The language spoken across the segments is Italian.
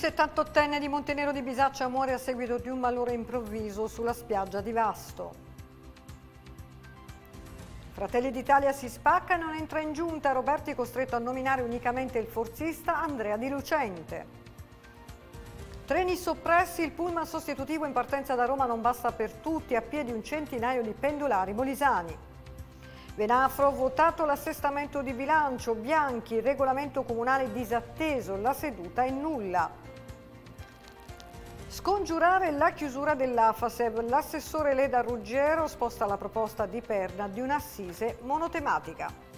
78enne di Montenero di Bisaccia muore a seguito di un malore improvviso sulla spiaggia di Vasto. Fratelli d'Italia si spacca e non entra in giunta. Roberti è costretto a nominare unicamente il forzista Andrea Di Lucente. Treni soppressi, il pullman sostitutivo in partenza da Roma non basta per tutti, a piedi un centinaio di pendolari molisani. Venafro votato l'assestamento di bilancio, Bianchi, regolamento comunale disatteso, la seduta è nulla. Scongiurare la chiusura dell'AFASEV, l'assessore Leda Ruggero sposta la proposta di Perna di un'assise monotematica.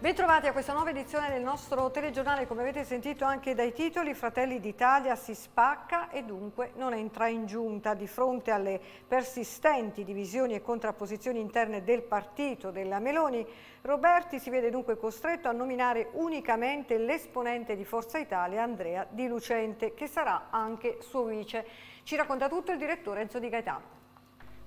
Bentrovati a questa nuova edizione del nostro telegiornale, come avete sentito anche dai titoli, Fratelli d'Italia si spacca e dunque non entra in giunta di fronte alle persistenti divisioni e contrapposizioni interne del partito della Meloni. Roberti si vede dunque costretto a nominare unicamente l'esponente di Forza Italia Andrea Di Lucente, che sarà anche suo vice. Ci racconta tutto il direttore Enzo Di Gaetano.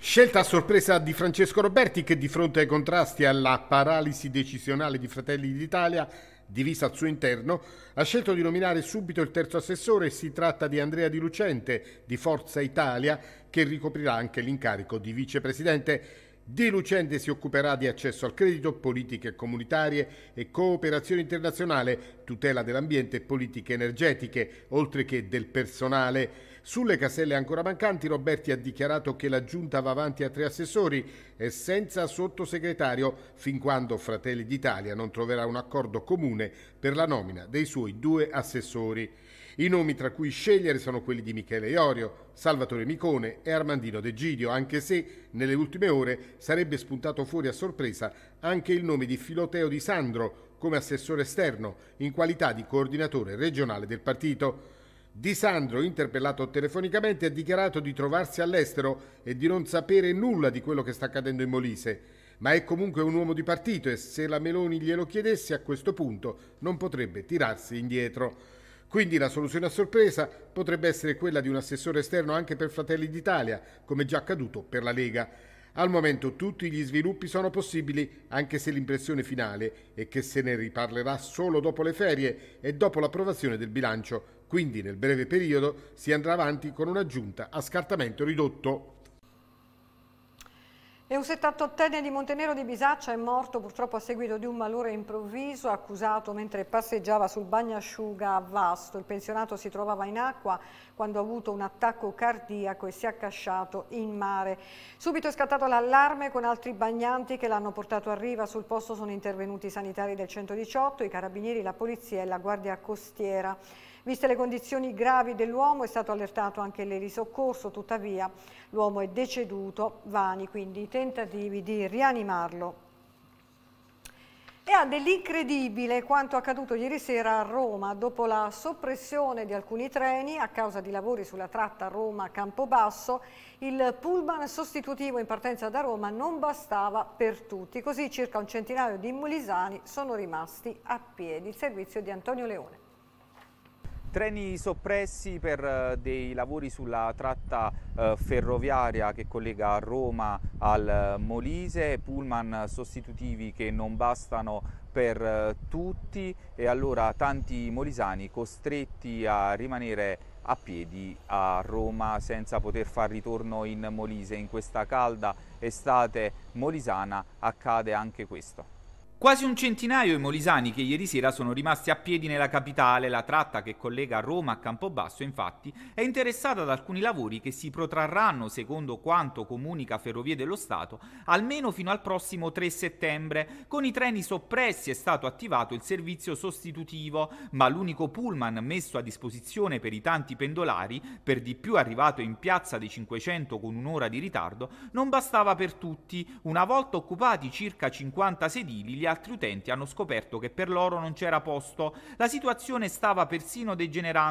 Scelta a sorpresa di Francesco Roberti che di fronte ai contrasti e alla paralisi decisionale di Fratelli d'Italia, divisa al suo interno, ha scelto di nominare subito il terzo assessore e si tratta di Andrea Di Lucente di Forza Italia che ricoprirà anche l'incarico di vicepresidente. Di Lucente si occuperà di accesso al credito, politiche comunitarie e cooperazione internazionale, tutela dell'ambiente e politiche energetiche, oltre che del personale. Sulle caselle ancora mancanti Roberti ha dichiarato che la giunta va avanti a tre assessori e senza sottosegretario fin quando Fratelli d'Italia non troverà un accordo comune per la nomina dei suoi due assessori. I nomi tra cui scegliere sono quelli di Michele Iorio, Salvatore Micone e Armandino De Gidio, anche se nelle ultime ore sarebbe spuntato fuori a sorpresa anche il nome di Filoteo Di Sandro come assessore esterno in qualità di coordinatore regionale del partito. Di Sandro, interpellato telefonicamente, ha dichiarato di trovarsi all'estero e di non sapere nulla di quello che sta accadendo in Molise, ma è comunque un uomo di partito e se la Meloni glielo chiedesse a questo punto non potrebbe tirarsi indietro. Quindi la soluzione a sorpresa potrebbe essere quella di un assessore esterno anche per Fratelli d'Italia, come già accaduto per la Lega. Al momento tutti gli sviluppi sono possibili, anche se l'impressione finale è che se ne riparlerà solo dopo le ferie e dopo l'approvazione del bilancio, quindi nel breve periodo si andrà avanti con un'aggiunta a scartamento ridotto. E un 78enne di Montenero di Bisaccia è morto purtroppo a seguito di un malore improvviso, accusato mentre passeggiava sul bagnasciuga a Vasto. Il pensionato si trovava in acqua quando ha avuto un attacco cardiaco e si è accasciato in mare. Subito è scattato l'allarme con altri bagnanti che l'hanno portato a riva. Sul posto sono intervenuti i sanitari del 118, i carabinieri, la polizia e la guardia costiera. Viste le condizioni gravi dell'uomo è stato allertato anche l'erisoccorso, tuttavia l'uomo è deceduto, vani quindi i tentativi di rianimarlo e ha dell'incredibile quanto accaduto ieri sera a Roma dopo la soppressione di alcuni treni a causa di lavori sulla tratta Roma-Campobasso. Il pullman sostitutivo in partenza da Roma non bastava per tutti, così circa un centinaio di mulisani sono rimasti a piedi. Il servizio di Antonio Leone. Treni soppressi per eh, dei lavori sulla tratta eh, ferroviaria che collega Roma al eh, Molise, pullman sostitutivi che non bastano per tutti e allora tanti molisani costretti a rimanere a piedi a Roma senza poter far ritorno in Molise. In questa calda estate molisana accade anche questo. Quasi un centinaio i molisani che ieri sera sono rimasti a piedi nella capitale, la tratta che collega Roma a Campobasso infatti è interessata ad alcuni lavori che si protrarranno, secondo quanto comunica Ferrovie dello Stato, almeno fino al prossimo 3 settembre. Con i treni soppressi è stato attivato il servizio sostitutivo, ma l'unico pullman messo a disposizione per i tanti pendolari, per di più arrivato in piazza dei 500 con un'ora di ritardo, non bastava per tutti. Una volta occupati circa 50 sedili, li altri utenti hanno scoperto che per loro non c'era posto. La situazione stava persino degenerando.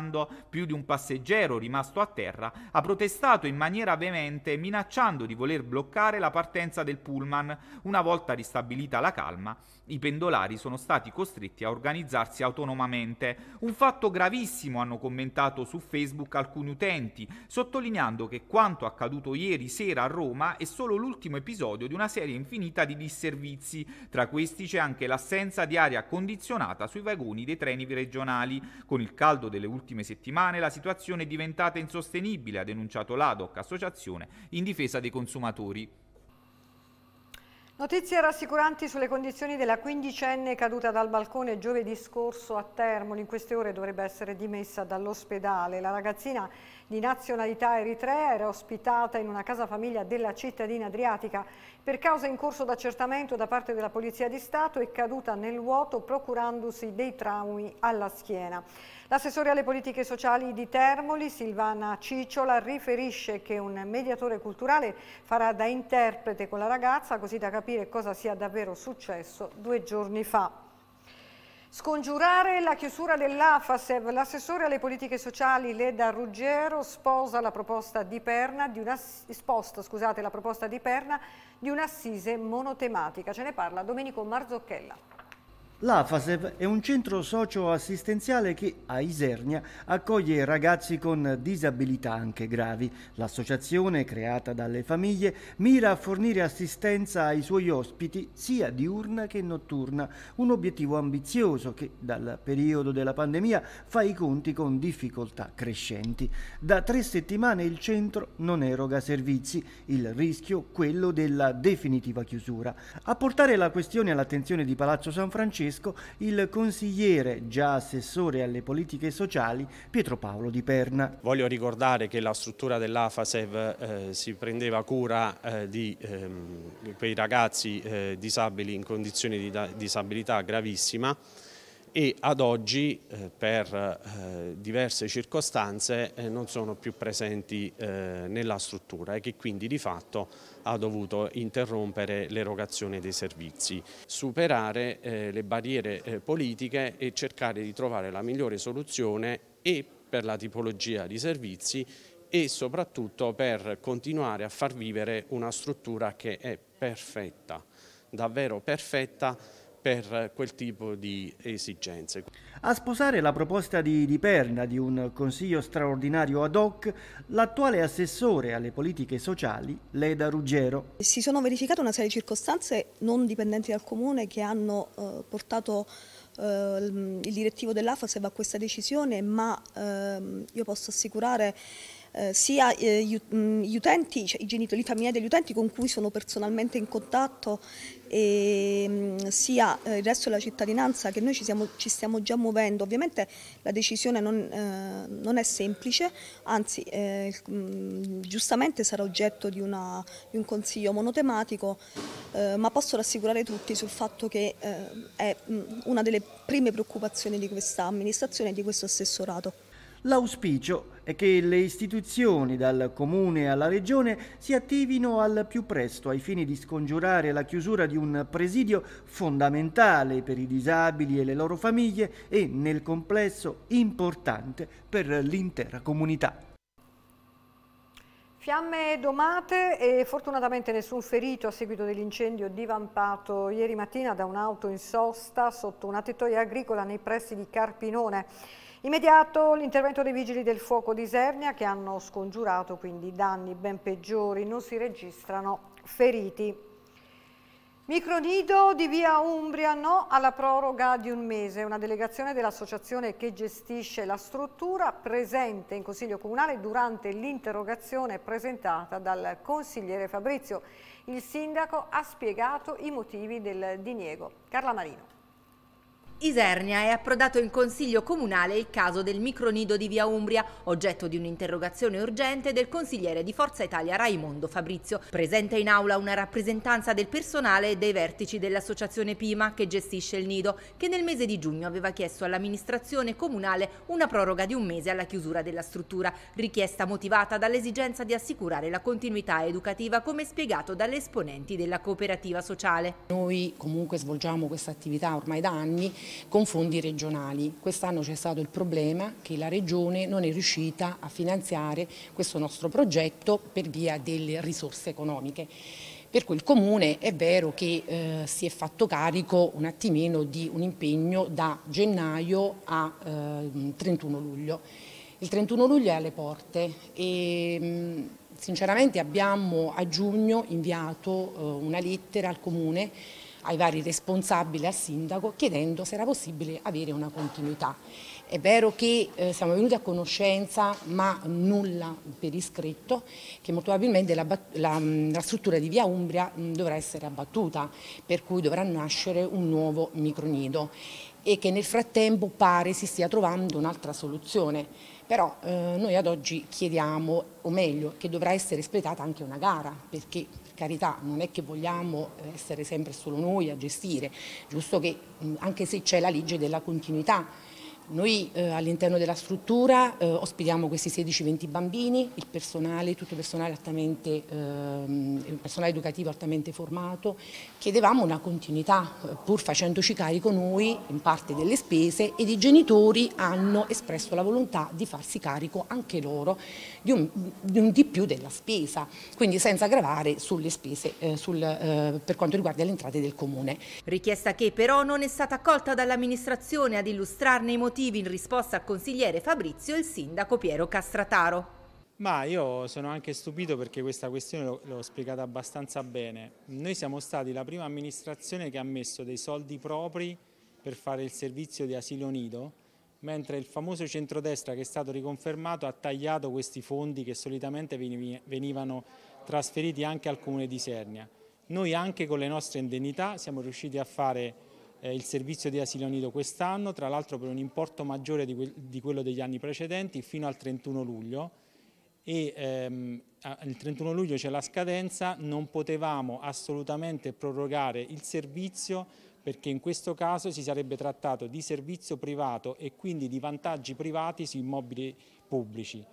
Più di un passeggero rimasto a terra ha protestato in maniera veemente minacciando di voler bloccare la partenza del pullman. Una volta ristabilita la calma, i pendolari sono stati costretti a organizzarsi autonomamente. Un fatto gravissimo hanno commentato su Facebook alcuni utenti, sottolineando che quanto accaduto ieri sera a Roma è solo l'ultimo episodio di una serie infinita di disservizi. Tra questi colpisce anche l'assenza di aria condizionata sui vagoni dei treni regionali. Con il caldo delle ultime settimane la situazione è diventata insostenibile, ha denunciato l'ADOC, associazione in difesa dei consumatori. Notizie rassicuranti sulle condizioni della quindicenne caduta dal balcone giovedì scorso a Termoli. In queste ore dovrebbe essere dimessa dall'ospedale. La ragazzina di nazionalità eritrea, era ospitata in una casa famiglia della cittadina adriatica. Per causa in corso d'accertamento da parte della Polizia di Stato è caduta nel vuoto procurandosi dei traumi alla schiena. L'assessore alle politiche sociali di Termoli, Silvana Cicciola, riferisce che un mediatore culturale farà da interprete con la ragazza così da capire cosa sia davvero successo due giorni fa. Scongiurare la chiusura dell'AFASEV, l'assessore alle politiche sociali Leda Ruggero sposa la proposta di Perna, di una, sposta scusate, la proposta di Perna di un'assise monotematica. Ce ne parla Domenico Marzocchella. L'AFASEV è un centro socio-assistenziale che a Isernia accoglie ragazzi con disabilità anche gravi. L'associazione, creata dalle famiglie, mira a fornire assistenza ai suoi ospiti sia diurna che notturna, un obiettivo ambizioso che dal periodo della pandemia fa i conti con difficoltà crescenti. Da tre settimane il centro non eroga servizi, il rischio quello della definitiva chiusura. A portare la questione all'attenzione di Palazzo San Francesco Francesco il consigliere, già assessore alle politiche sociali, Pietro Paolo Di Perna. Voglio ricordare che la struttura dell'AFASEV eh, si prendeva cura eh, di ehm, quei ragazzi eh, disabili in condizioni di disabilità gravissima e ad oggi eh, per eh, diverse circostanze eh, non sono più presenti nella struttura e che quindi di fatto ha dovuto interrompere l'erogazione dei servizi, superare eh, le barriere eh, politiche e cercare di trovare la migliore soluzione e per la tipologia di servizi e soprattutto per continuare a far vivere una struttura che è perfetta, davvero perfetta per quel tipo di esigenze. A sposare la proposta di, di Perna di un consiglio straordinario ad hoc, l'attuale assessore alle politiche sociali, Leda Ruggero. Si sono verificate una serie di circostanze non dipendenti dal comune che hanno eh, portato eh, il direttivo dell'AFAS a questa decisione, ma eh, io posso assicurare eh, sia eh, mm, gli utenti, cioè i genitori, familiari degli utenti con cui sono personalmente in contatto e mm, sia eh, il resto della cittadinanza che noi ci, siamo, ci, stiamo già muovendo. Ovviamente la decisione non, non è semplice, anzi mh, mm, giustamente sarà oggetto di, una, di un consiglio monotematico, ma posso rassicurare tutti sul fatto che è una delle prime preoccupazioni di questa amministrazione e di questo assessorato. L'auspicio e che le istituzioni, dal comune alla regione, si attivino al più presto ai fini di scongiurare la chiusura di un presidio fondamentale per i disabili e le loro famiglie e nel complesso importante per l'intera comunità. Fiamme domate e fortunatamente nessun ferito a seguito dell'incendio divampato ieri mattina da un'auto in sosta sotto una tettoia agricola nei pressi di Carpinone. Immediato l'intervento dei vigili del fuoco di Isernia che hanno scongiurato quindi danni ben peggiori, non si registrano feriti. Micronido di via Umbria no alla proroga di un mese. Una delegazione dell'associazione che gestisce la struttura presente in Consiglio Comunale durante l'interrogazione presentata dal consigliere Fabrizio. Il sindaco ha spiegato i motivi del diniego. Carla Marino. Isernia è approdato in Consiglio Comunale il caso del micronido di Via Umbria, oggetto di un'interrogazione urgente del consigliere di Forza Italia Raimondo Fabrizio. Presente in aula una rappresentanza del personale e dei vertici dell'associazione Pima che gestisce il nido, che nel mese di giugno aveva chiesto all'amministrazione comunale una proroga di un mese alla chiusura della struttura, richiesta motivata dall'esigenza di assicurare la continuità educativa come spiegato dalle esponenti della cooperativa sociale. Noi comunque svolgiamo questa attività ormai da anni con fondi regionali. Quest'anno c'è stato il problema che la Regione non è riuscita a finanziare questo nostro progetto per via delle risorse economiche. Per cui il Comune è vero che eh, si è fatto carico un attimino di un impegno da gennaio a eh, 31 luglio. Il 31 luglio è alle porte e mm, sinceramente abbiamo a giugno inviato eh, una lettera al Comune ai vari responsabili, al sindaco, chiedendo se era possibile avere una continuità. È vero che eh, siamo venuti a conoscenza, ma nulla per iscritto, che molto probabilmente la, la, mm, la struttura di Via Umbria mh, mm, dovrà essere abbattuta, per cui dovrà nascere un nuovo micronido e che nel frattempo pare si stia trovando un'altra soluzione. Però eh, noi ad oggi chiediamo, o meglio, che dovrà essere espletata anche una gara, perché carità, non è che vogliamo essere sempre solo noi a gestire, giusto che anche se c'è la legge della continuità, noi eh, all'interno della struttura eh, ospitiamo questi 16-20 bambini, il personale, tutto il personale, altamente, ehm, personale educativo altamente formato. Chiedevamo una continuità, eh, pur facendoci carico noi in parte delle spese ed i genitori hanno espresso la volontà di farsi carico anche loro di un di, un di più della spesa, quindi senza gravare sulle spese eh, sul, eh, per quanto riguarda le entrate del comune. Richiesta che però non è stata accolta dall'amministrazione ad illustrarne i motivi attivi in risposta al consigliere Fabrizio e il sindaco Piero Castrataro. Ma io sono anche stupito perché questa questione l'ho spiegata abbastanza bene. Noi siamo stati la prima amministrazione che ha messo dei soldi propri per fare il servizio di asilo nido, mentre il famoso centrodestra che è stato riconfermato ha tagliato questi fondi che solitamente venivano trasferiti anche al comune di Sernia. Noi anche con le nostre indennità siamo riusciti a fare eh, il servizio di asilo nido quest'anno, tra l'altro per un importo maggiore di, que di, quello degli anni precedenti fino al 31 luglio e ehm, il 31 luglio c'è la scadenza, non potevamo assolutamente prorogare il servizio perché in questo caso si sarebbe trattato di servizio privato e quindi di vantaggi privati su immobili pubblici.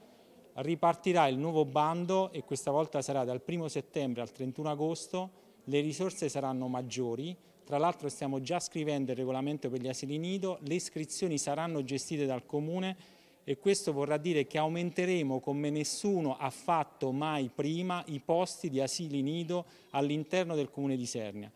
Ripartirà il nuovo bando e questa volta sarà dal 1 settembre al 31 agosto, le risorse saranno maggiori, tra l'altro stiamo già scrivendo il regolamento per gli asili nido, le iscrizioni saranno gestite dal Comune e questo vorrà dire che aumenteremo come nessuno ha fatto mai prima i posti di asili nido all'interno del Comune di Sernia.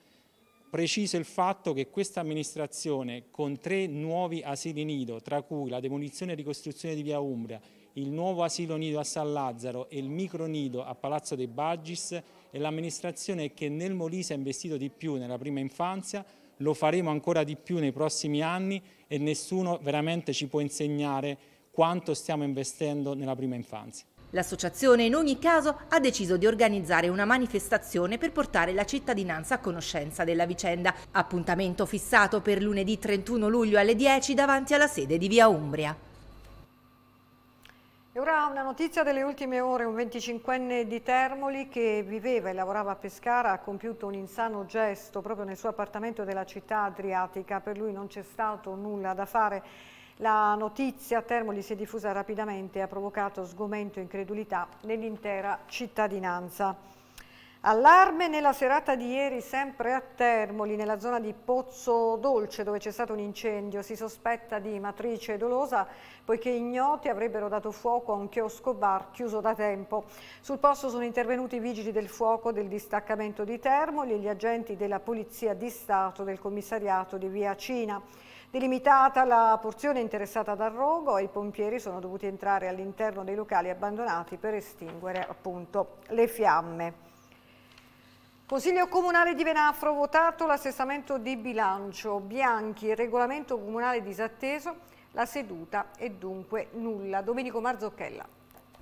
Preciso il fatto che questa amministrazione con tre nuovi asili nido, tra cui la demolizione e ricostruzione di Via Umbria, il nuovo asilo nido a San Lazzaro e il micro nido a Palazzo dei Baggis, è l'amministrazione che nel Molise ha investito di più nella prima infanzia, lo faremo ancora di più nei prossimi anni e nessuno veramente ci può insegnare quanto stiamo investendo nella prima infanzia. L'associazione in ogni caso ha deciso di organizzare una manifestazione per portare la cittadinanza a conoscenza della vicenda. Appuntamento fissato per lunedì 31 luglio alle 10 davanti alla sede di Via Umbria. E ora una notizia delle ultime ore, un 25enne di Termoli che viveva e lavorava a Pescara ha compiuto un insano gesto proprio nel suo appartamento della città adriatica, per lui non c'è stato nulla da fare. La notizia a Termoli si è diffusa rapidamente e ha provocato sgomento e incredulità nell'intera cittadinanza. Allarme nella serata di ieri sempre a Termoli, nella zona di Pozzo Dolce dove c'è stato un incendio. Si sospetta di matrice dolosa poiché ignoti avrebbero dato fuoco a un chiosco bar chiuso da tempo. Sul posto sono intervenuti i vigili del fuoco del distaccamento di Termoli e gli agenti della Polizia di Stato del commissariato di Via Cina. Delimitata la porzione interessata dal rogo, i pompieri sono dovuti entrare all'interno dei locali abbandonati per estinguere appunto, le fiamme. Consiglio Comunale di Venafro votato l'assestamento di bilancio, Bianchi, regolamento comunale disatteso, la seduta è dunque nulla. Domenico Marzocchella.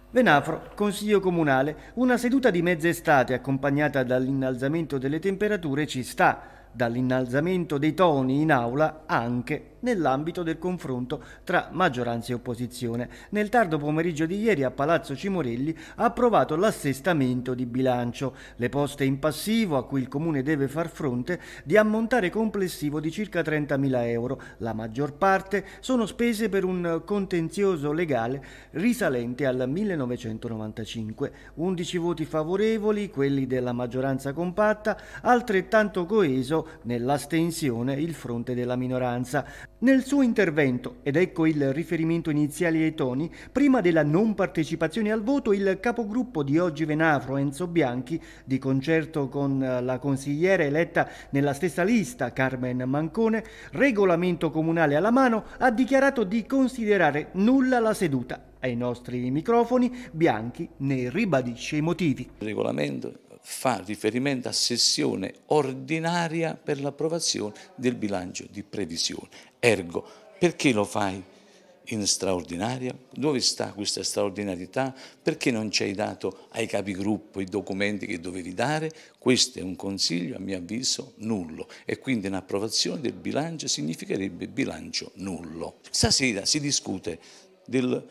Venafro, Consiglio Comunale, una seduta di mezz'estate accompagnata dall'innalzamento delle temperature ci sta, dall'innalzamento dei toni in aula anche nell'ambito del confronto tra maggioranza e opposizione. Nel tardo pomeriggio di ieri a Palazzo Cimorelli ha approvato l'assestamento di bilancio, le poste in passivo a cui il Comune deve far fronte di ammontare complessivo di circa 30.000 euro. La maggior parte sono spese per un contenzioso legale risalente al 1995. 11 voti favorevoli, quelli della maggioranza compatta, altrettanto coeso nell'astensione il fronte della minoranza. Nel suo intervento, ed ecco il riferimento iniziale ai toni, prima della non partecipazione al voto, il capogruppo di Oggi Venafro, Enzo Bianchi, di concerto con eh, la consigliera eletta nella stessa lista, Carmen Mancone, regolamento comunale alla mano, ha dichiarato di considerare nulla la seduta. Ai nostri microfoni Bianchi ne ribadisce i motivi. Il regolamento fa riferimento a sessione ordinaria per l'approvazione del bilancio di previsione. Ergo, perché lo fai in straordinaria? Dove sta questa straordinarietà? Perché non ci hai dato ai capigruppo i documenti che dovevi dare? Questo è un consiglio, a mio avviso, nullo e quindi un'approvazione del bilancio significherebbe bilancio nullo. Stasera si discute del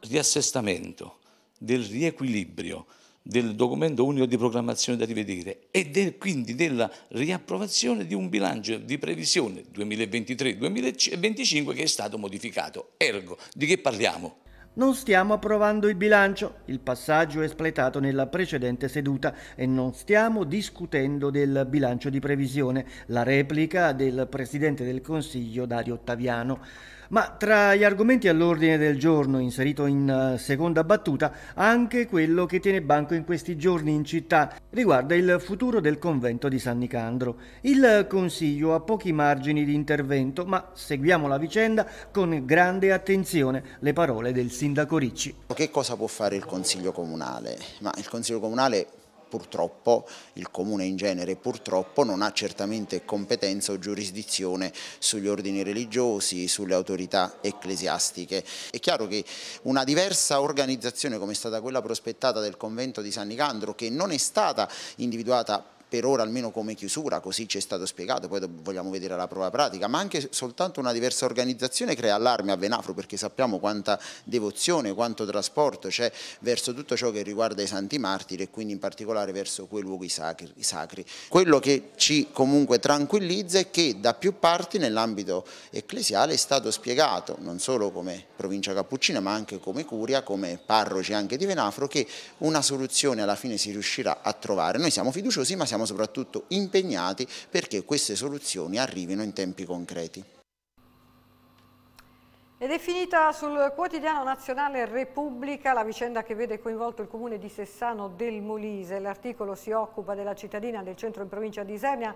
riassestamento, del riequilibrio, del documento unico di programmazione da rivedere e del, quindi della riapprovazione di un bilancio di previsione 2023-2025 che è stato modificato. Ergo, di che parliamo? Non stiamo approvando il bilancio, il passaggio è espletato nella precedente seduta e non stiamo discutendo del bilancio di previsione, la replica del Presidente del Consiglio Dario Ottaviano. Ma tra gli argomenti all'ordine del giorno inserito in eh, seconda battuta, anche quello che tiene banco in questi giorni in città riguarda il futuro del convento di San Nicandro. Il Consiglio ha pochi margini di intervento, ma seguiamo la vicenda con grande attenzione le parole del sindaco Ricci. Che cosa può fare il Consiglio Comunale? Ma il Consiglio Comunale purtroppo, il Comune in genere purtroppo non ha certamente competenza o giurisdizione sugli ordini religiosi, sulle autorità ecclesiastiche. È chiaro che una diversa organizzazione come è stata quella prospettata del convento di San Nicandro, che non è stata individuata per ora almeno come chiusura, così ci è stato spiegato, poi vogliamo vedere la prova pratica, ma anche soltanto una diversa organizzazione crea allarme a Venafro perché sappiamo quanta devozione, quanto trasporto c'è verso tutto ciò che riguarda i santi martiri e quindi in particolare verso quei luoghi sacri. sacri. Quello che ci comunque tranquillizza è che da più parti nell'ambito ecclesiale è stato spiegato, non solo come provincia cappuccina ma anche come curia, come parroci anche di Venafro, che una soluzione alla fine si riuscirà a trovare. Noi siamo fiduciosi ma siamo siamo soprattutto impegnati perché queste soluzioni arrivino in tempi concreti. Ed è finita sul quotidiano nazionale Repubblica la vicenda che vede coinvolto il comune di Sessano del Molise. L'articolo si occupa della cittadina del centro in provincia di Isernia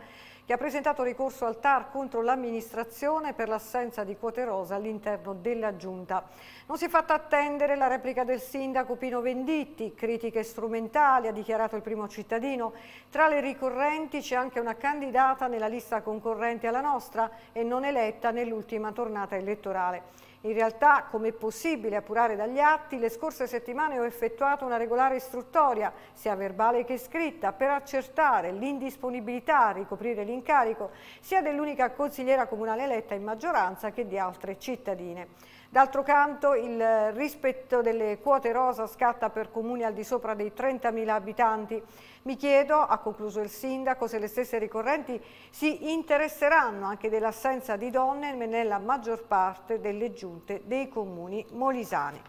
che ha presentato ricorso al TAR contro l'amministrazione per l'assenza di quote rosa all'interno della Giunta. Non si è fatta attendere la replica del sindaco Pino Venditti, critiche strumentali, ha dichiarato il primo cittadino. Tra le ricorrenti c'è anche una candidata nella lista concorrente alla nostra e non eletta nell'ultima tornata elettorale. In realtà, come è possibile appurare dagli atti, le scorse settimane ho effettuato una regolare istruttoria, sia verbale che scritta, per accertare l'indisponibilità a ricoprire l'incarico sia dell'unica consigliera comunale eletta in maggioranza che di altre cittadine. D'altro canto il rispetto delle quote rosa scatta per comuni al di sopra dei 30.000 abitanti. Mi chiedo, ha concluso il sindaco, se le stesse ricorrenti si interesseranno anche dell'assenza di donne nella maggior parte delle giunte dei comuni molisani.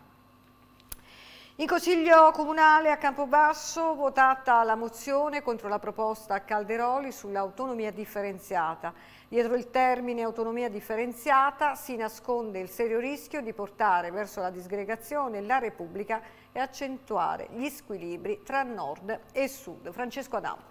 In Consiglio Comunale a Campobasso votata la mozione contro la proposta Calderoli sull'autonomia differenziata. Dietro il termine autonomia differenziata si nasconde il serio rischio di portare verso la disgregazione la Repubblica e accentuare gli squilibri tra nord e sud. Francesco Adamo.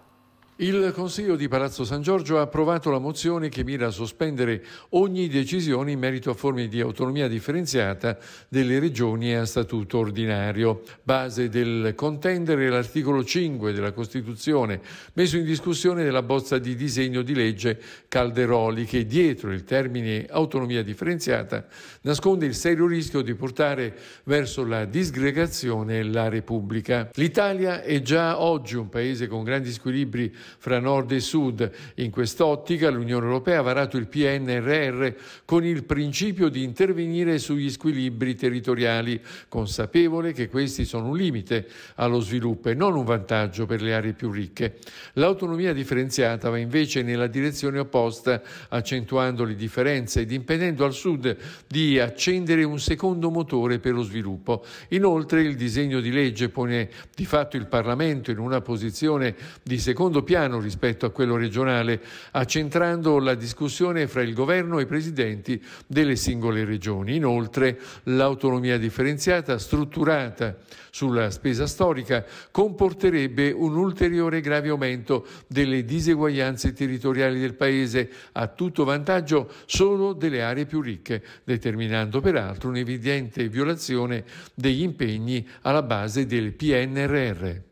Il Consiglio di Palazzo San Giorgio ha approvato la mozione che mira a sospendere ogni decisione in merito a forme di autonomia differenziata delle regioni a statuto ordinario. Base del contendere l'articolo 5 della Costituzione, messo in discussione della bozza di disegno di legge Calderoli, che dietro il termine autonomia differenziata nasconde il serio rischio di portare verso la disgregazione la Repubblica. L'Italia è già oggi un paese con grandi squilibri fra nord e sud. In quest'ottica l'Unione Europea ha varato il PNRR con il principio di intervenire sugli squilibri territoriali, consapevole che questi sono un limite allo sviluppo e non un vantaggio per le aree più ricche. L'autonomia differenziata va invece nella direzione opposta, accentuando le differenze ed impedendo al sud di accendere un secondo motore per lo sviluppo. Inoltre il disegno di legge pone di fatto il Parlamento in una posizione di secondo piano piano rispetto a quello regionale, accentrando la discussione fra il governo e i presidenti delle singole regioni. Inoltre l'autonomia differenziata strutturata sulla spesa storica comporterebbe un ulteriore grave aumento delle diseguaglianze territoriali del Paese a tutto vantaggio solo delle aree più ricche, determinando peraltro un'evidente violazione degli impegni alla base del PNRR.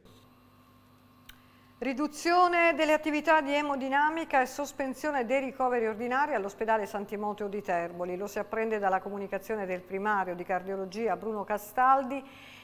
Riduzione delle attività di emodinamica e sospensione dei ricoveri ordinari all'ospedale Santimoteo di Terboli. Lo si apprende dalla comunicazione del primario di cardiologia Bruno Castaldi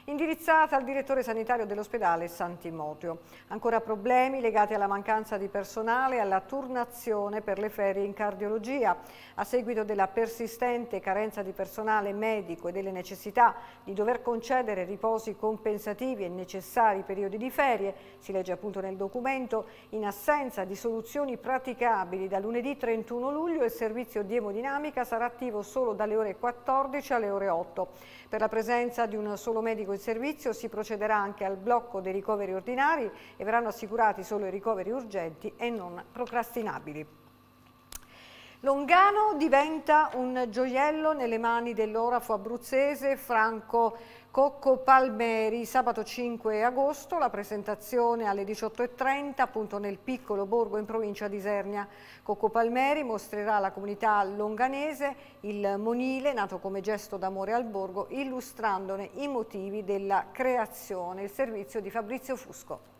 indirizzata al direttore sanitario dell'ospedale Sant'Imotrio. Ancora problemi legati alla mancanza di personale e alla turnazione per le ferie in cardiologia. A seguito della persistente carenza di personale medico e delle necessità di dover concedere riposi compensativi e necessari periodi di ferie, si legge appunto nel documento, in assenza di soluzioni praticabili da lunedì 31 luglio il servizio di emodinamica sarà attivo solo dalle ore 14 alle ore 8. Per la presenza di un solo medico in servizio si procederà anche al blocco dei ricoveri ordinari e verranno assicurati solo i ricoveri urgenti e non procrastinabili. Longano diventa un gioiello nelle mani dell'orafo abruzzese Franco Cocco Palmeri, sabato 5 agosto, la presentazione alle 18.30 appunto nel piccolo borgo in provincia di Isernia. Cocco Palmeri mostrerà alla comunità longanese il monile nato come gesto d'amore al borgo illustrandone i motivi della creazione, il servizio di Fabrizio Fusco.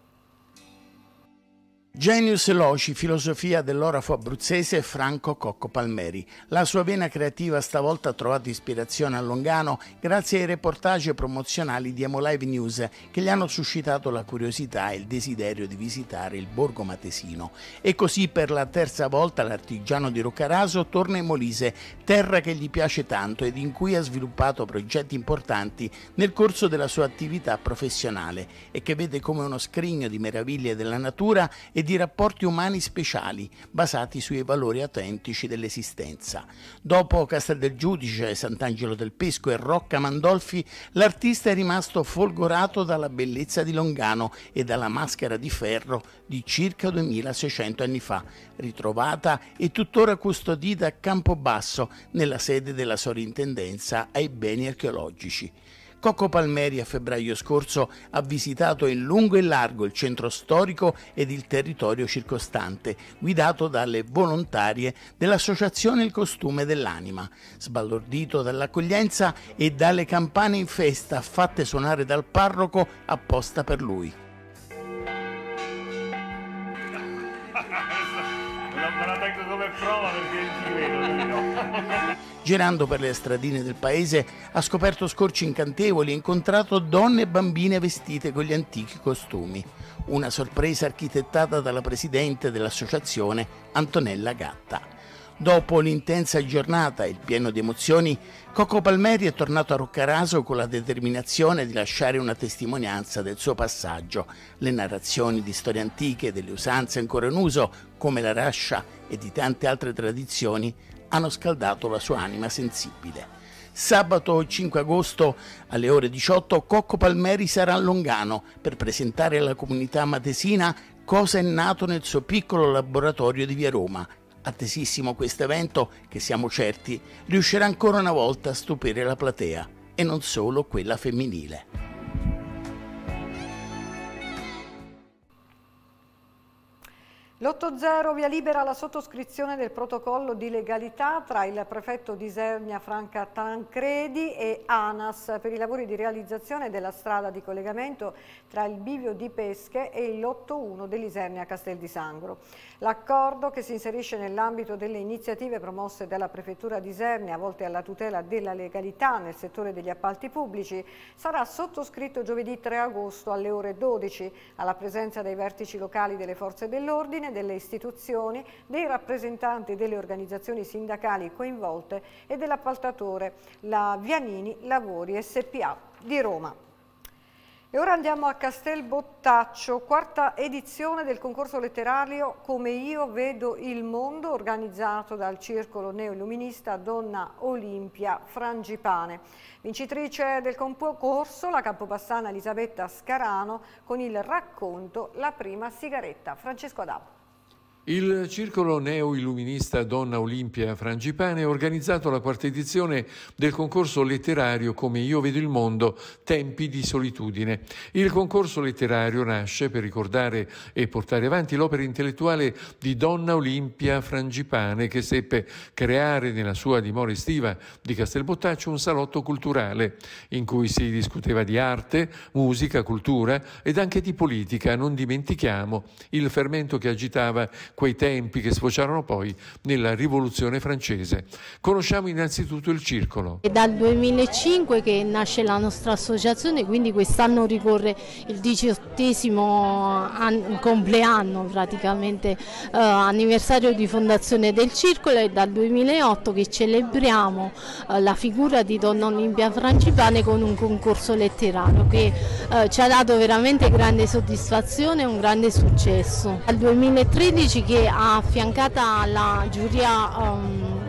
Genius Loci, filosofia dell'orafo abruzzese Franco Cocco Palmeri. La sua vena creativa stavolta ha trovato ispirazione a Longano grazie ai reportage promozionali di Emolive News che gli hanno suscitato la curiosità e il desiderio di visitare il borgo matesino. E così per la terza volta l'artigiano di Roccaraso torna in Molise, terra che gli piace tanto ed in cui ha sviluppato progetti importanti nel corso della sua attività professionale e che vede come uno scrigno di meraviglie della natura e di rapporti umani speciali basati sui valori autentici dell'esistenza. Dopo Castel del Giudice, Sant'Angelo del Pesco e Rocca Mandolfi, l'artista è rimasto folgorato dalla bellezza di Longano e dalla maschera di ferro di circa 2600 anni fa, ritrovata e tuttora custodita a Campobasso nella sede della sovrintendenza ai beni archeologici. Cocco Palmeri a febbraio scorso ha visitato in lungo e largo il centro storico ed il territorio circostante, guidato dalle volontarie dell'associazione Il Costume dell'Anima. Sbalordito dall'accoglienza e dalle campane in festa fatte suonare dal parroco apposta per lui. Girando per le stradine del paese ha scoperto scorci incantevoli e incontrato donne e bambine vestite con gli antichi costumi. Una sorpresa architettata dalla presidente dell'associazione Antonella Gatta. Dopo un'intensa giornata e il pieno di emozioni, Coco Palmeri è tornato a Roccaraso con la determinazione di lasciare una testimonianza del suo passaggio. Le narrazioni di storie antiche, delle usanze ancora in uso, come la rascia e di tante altre tradizioni, hanno scaldato la sua anima sensibile. Sabato 5 agosto alle ore 18 Cocco Palmeri sarà a Longano per presentare alla comunità matesina cosa è nato nel suo piccolo laboratorio di Via Roma. Attesissimo questo evento che siamo certi riuscirà ancora una volta a stupire la platea e non solo quella femminile. L'8-0 via libera la sottoscrizione del protocollo di legalità tra il prefetto di Isernia Franca Tancredi e ANAS per i lavori di realizzazione della strada di collegamento tra il bivio di Pesche e il lotto 1 dell'Isernia Castel di Sangro. L'accordo che si inserisce nell'ambito delle iniziative promosse dalla prefettura di Isernia volte alla tutela della legalità nel settore degli appalti pubblici sarà sottoscritto giovedì 3 agosto alle ore 12 alla presenza dei vertici locali delle forze dell'ordine dell'Unione, delle istituzioni, dei rappresentanti delle organizzazioni sindacali coinvolte e dell'appaltatore, la Vianini Lavori SPA di Roma. E ora andiamo a Castel Bottaccio, quarta edizione del concorso letterario Come io vedo il mondo, organizzato dal circolo neoilluminista Donna Olimpia Frangipane. Vincitrice del concorso la campobassana Elisabetta Scarano con il racconto La prima sigaretta. Francesco Adappo. Il circolo neo-illuminista Donna Olimpia Frangipane ha organizzato la quarta edizione del concorso letterario Come io vedo il mondo, tempi di solitudine. Il concorso letterario nasce per ricordare e portare avanti l'opera intellettuale di Donna Olimpia Frangipane che seppe creare nella sua dimora estiva di Castelbottaccio un salotto culturale in cui si discuteva di arte, musica, cultura ed anche di politica. Non dimentichiamo il fermento che agitava quei tempi che sfociarono poi nella rivoluzione francese. Conosciamo innanzitutto il circolo. È dal 2005 che nasce la nostra associazione, quindi quest'anno ricorre il diciottesimo compleanno praticamente, eh, anniversario di fondazione del circolo e dal 2008 che celebriamo eh, la figura di Donna Olimpia Frangipane con un concorso letterario che eh, ci ha dato veramente grande soddisfazione e un grande successo. Dal 2013 che affiancata alla giuria um,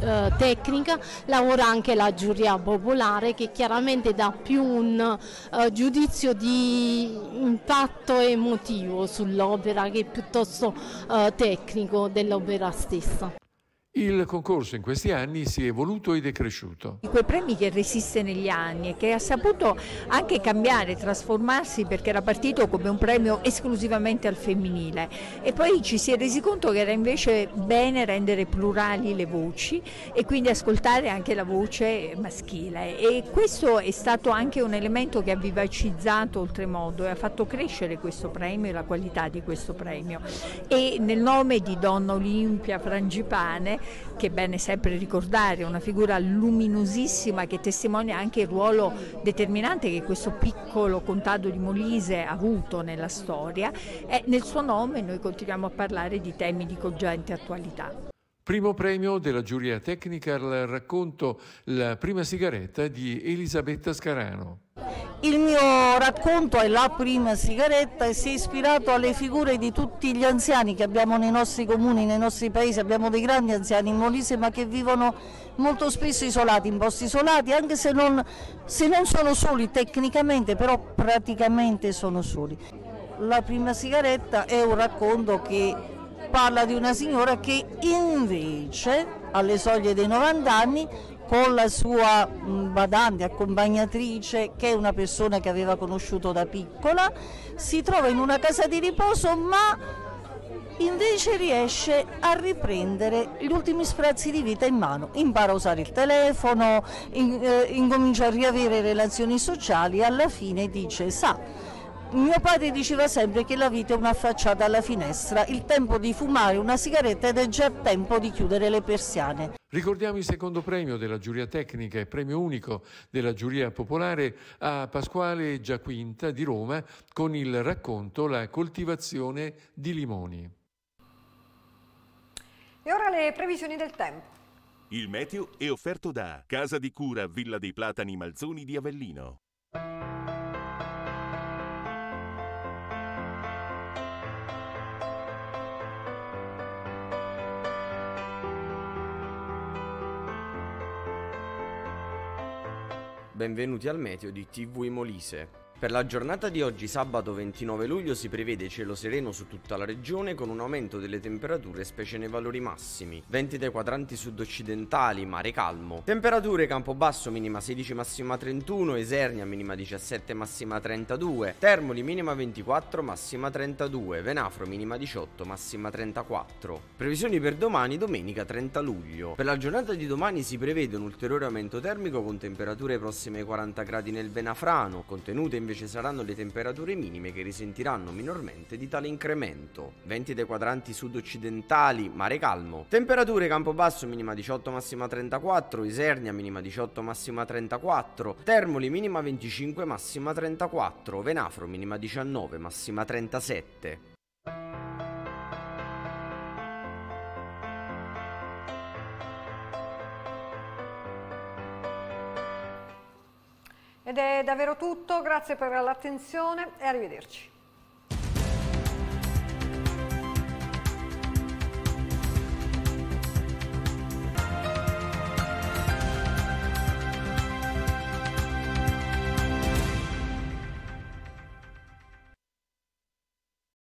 eh, tecnica lavora anche la giuria popolare che chiaramente dà più un eh, giudizio di impatto emotivo sull'opera che piuttosto eh, tecnico dell'opera stessa. Il concorso in questi anni si è evoluto ed è cresciuto. Quei premi che resiste negli anni e che ha saputo anche cambiare, trasformarsi perché era partito come un premio esclusivamente al femminile e poi ci si è resi conto che era invece bene rendere plurali le voci e quindi ascoltare anche la voce maschile e questo è stato anche un elemento che ha vivacizzato oltremodo e ha fatto crescere questo premio e la qualità di questo premio e nel nome di Donna Olimpia Frangipane che è bene sempre ricordare, una figura luminosissima che testimonia anche il ruolo determinante che questo piccolo contado di Molise ha avuto nella storia e nel suo nome noi continuiamo a parlare di temi di cogente attualità. Primo premio della giuria tecnica al racconto La prima sigaretta di Elisabetta Scarano. Il mio racconto è La prima sigaretta e si è ispirato alle figure di tutti gli anziani che abbiamo nei nostri comuni, nei nostri paesi, abbiamo dei grandi anziani in Molise ma che vivono molto spesso isolati, in posti isolati, anche se non, se non sono soli tecnicamente, però praticamente sono soli. La prima sigaretta è un racconto che parla di una signora che invece alle soglie dei 90 anni con la sua badante, accompagnatrice, che è una persona che aveva conosciuto da piccola, si trova in una casa di riposo ma invece riesce a riprendere gli ultimi sprazzi di vita in mano, impara a usare il telefono, in, eh, incomincia a riavere relazioni sociali e alla fine dice sa mio padre diceva sempre che la vita è una facciata alla finestra, il tempo di fumare una sigaretta ed è già tempo di chiudere le persiane. Ricordiamo il secondo premio della giuria tecnica e premio unico della giuria popolare a Pasquale Giaquinta di Roma con il racconto La coltivazione di limoni. E ora le previsioni del tempo. Il meteo è offerto da Casa di Cura Villa dei Platani Malzoni di Avellino. benvenuti al meteo di TV Molise. Per la giornata di oggi sabato 29 luglio si prevede cielo sereno su tutta la regione con un aumento delle temperature specie nei valori massimi, venti dai quadranti sud-occidentali, mare calmo. Temperature campo basso minima 16 massima 31, Esernia minima 17 massima 32, Termoli minima 24 massima 32, Venafro minima 18 massima 34. Previsioni per domani domenica 30 luglio. Per la giornata di domani si prevede un ulteriore aumento termico con temperature prossime ai 40 gradi nel Venafrano, contenute invece invece saranno le temperature minime che risentiranno minormente di tale incremento. Venti dei quadranti sud-occidentali, mare calmo. Temperature Campobasso minima 18 massima 34, Isernia minima 18 massima 34, Termoli minima 25 massima 34, Venafro minima 19 massima 37. Ed è davvero tutto, grazie per l'attenzione e arrivederci.